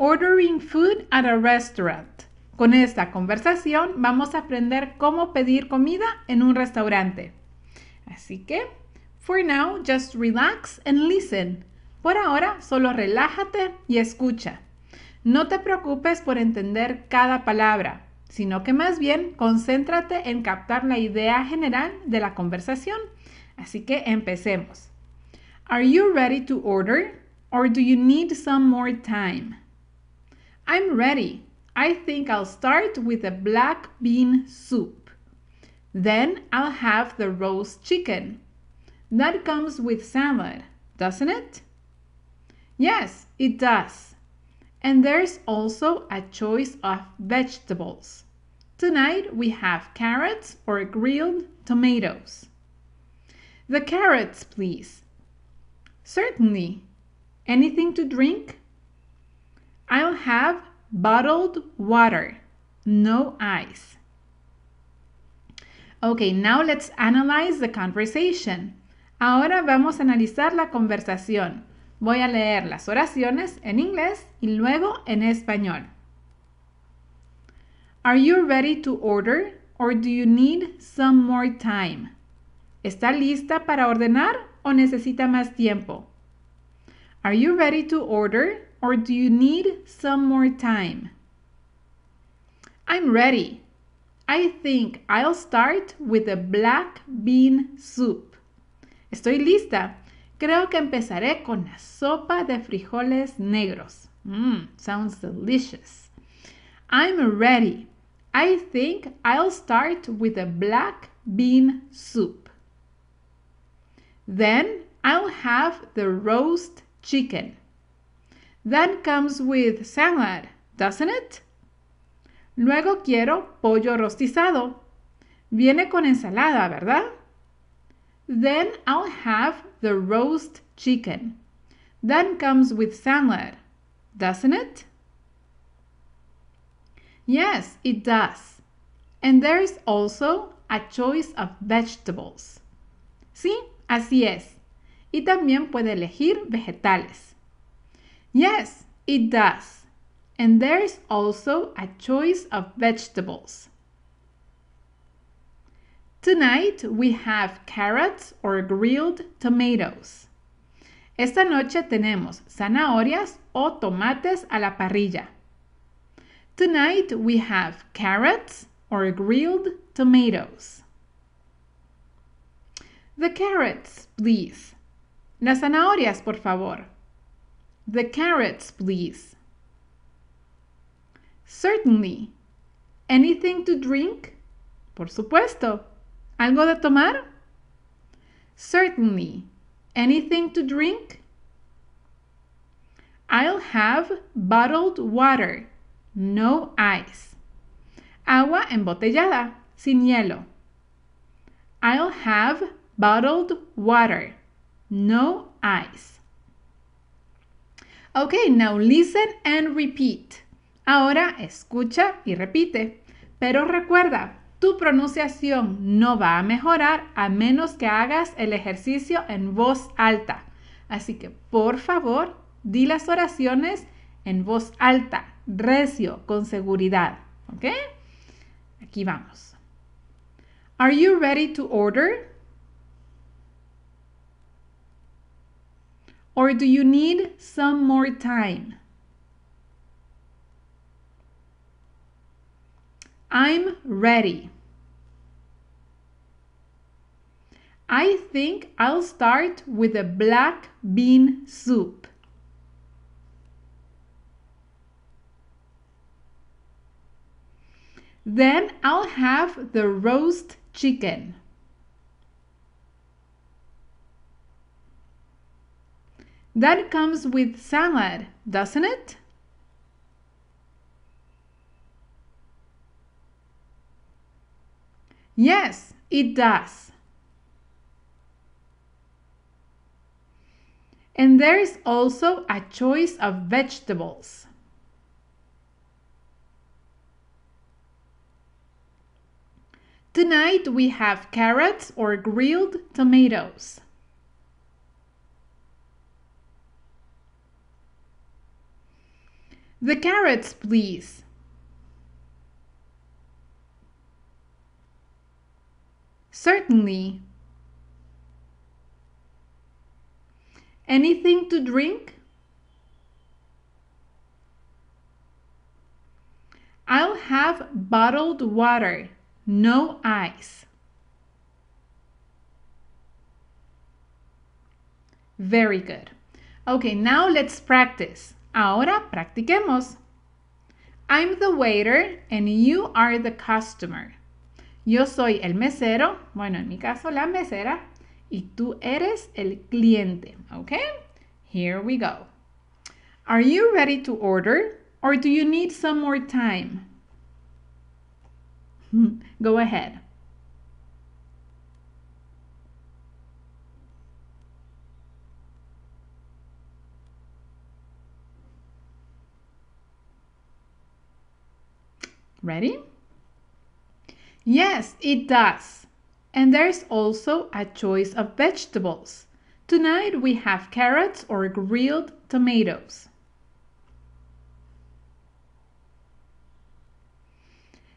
Ordering food at a restaurant. Con esta conversación vamos a aprender cómo pedir comida en un restaurante. Así que, for now, just relax and listen. Por ahora, solo relájate y escucha. No te preocupes por entender cada palabra, sino que más bien concéntrate en captar la idea general de la conversación. Así que empecemos. Are you ready to order or do you need some more time? I'm ready. I think I'll start with a black bean soup. Then I'll have the roast chicken. That comes with salad, doesn't it? Yes, it does. And there's also a choice of vegetables. Tonight we have carrots or grilled tomatoes. The carrots, please. Certainly. Anything to drink? have bottled water, no ice. Okay, now let's analyze the conversation. Ahora vamos a analizar la conversación. Voy a leer las oraciones en inglés y luego en español. Are you ready to order or do you need some more time? ¿Está lista para ordenar o necesita más tiempo? Are you ready to order or do you need some more time? I'm ready. I think I'll start with a black bean soup. Estoy lista. Creo que empezaré con la sopa de frijoles negros. Mmm, sounds delicious. I'm ready. I think I'll start with a black bean soup. Then I'll have the roast chicken. Then comes with salad, doesn't it? Luego quiero pollo rostizado. Viene con ensalada, ¿verdad? Then I'll have the roast chicken. Then comes with salad, doesn't it? Yes, it does. And there is also a choice of vegetables. Sí, así es. Y también puede elegir vegetales. Yes, it does. And there is also a choice of vegetables. Tonight we have carrots or grilled tomatoes. Esta noche tenemos zanahorias o tomates a la parrilla. Tonight we have carrots or grilled tomatoes. The carrots, please. Las zanahorias, por favor. The carrots, please." Certainly. Anything to drink? Por supuesto. ¿Algo de tomar? Certainly. Anything to drink? I'll have bottled water, no ice. Agua embotellada, sin hielo. I'll have bottled water, no ice. Ok, now listen and repeat. Ahora escucha y repite. Pero recuerda, tu pronunciación no va a mejorar a menos que hagas el ejercicio en voz alta. Así que, por favor, di las oraciones en voz alta, recio, con seguridad. ¿Ok? Aquí vamos. Are you ready to order? Or do you need some more time? I'm ready. I think I'll start with a black bean soup. Then I'll have the roast chicken. That comes with salad, doesn't it? Yes, it does. And there is also a choice of vegetables. Tonight we have carrots or grilled tomatoes. The carrots, please. Certainly. Anything to drink? I'll have bottled water, no ice. Very good. Okay, now let's practice. Ahora practiquemos. I'm the waiter and you are the customer. Yo soy el mesero, bueno, en mi caso la mesera, y tú eres el cliente, ¿ok? Here we go. Are you ready to order or do you need some more time? Hmm, go ahead. Ready? Yes, it does. And there's also a choice of vegetables. Tonight we have carrots or grilled tomatoes.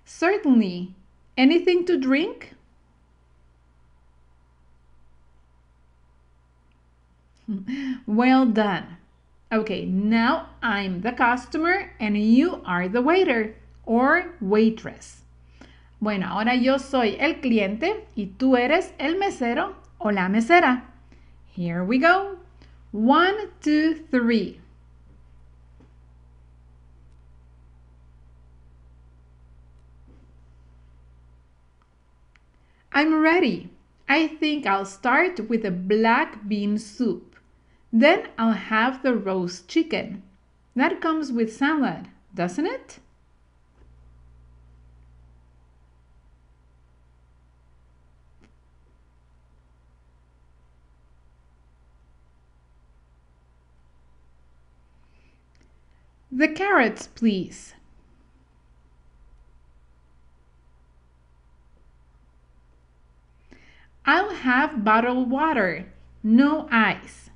Certainly. Anything to drink? Well done. Okay, now I'm the customer and you are the waiter or waitress. Bueno, ahora yo soy el cliente y tú eres el mesero o la mesera. Here we go. One, two, three. I'm ready. I think I'll start with a black bean soup. Then I'll have the roast chicken. That comes with salad, doesn't it? The carrots, please. I'll have bottled water, no ice.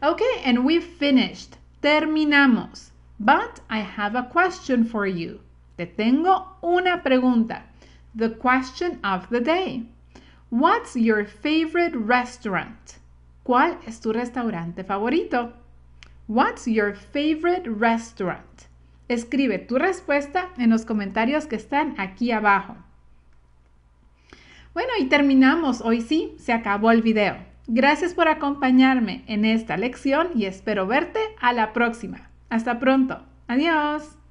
Okay, and we have finished. Terminamos. But I have a question for you. Te tengo una pregunta. The question of the day. What's your favorite restaurant? ¿Cuál es tu restaurante favorito? What's your favorite restaurant? Escribe tu respuesta en los comentarios que están aquí abajo. Bueno, y terminamos. Hoy sí, se acabó el video. Gracias por acompañarme en esta lección y espero verte a la próxima. Hasta pronto. Adiós.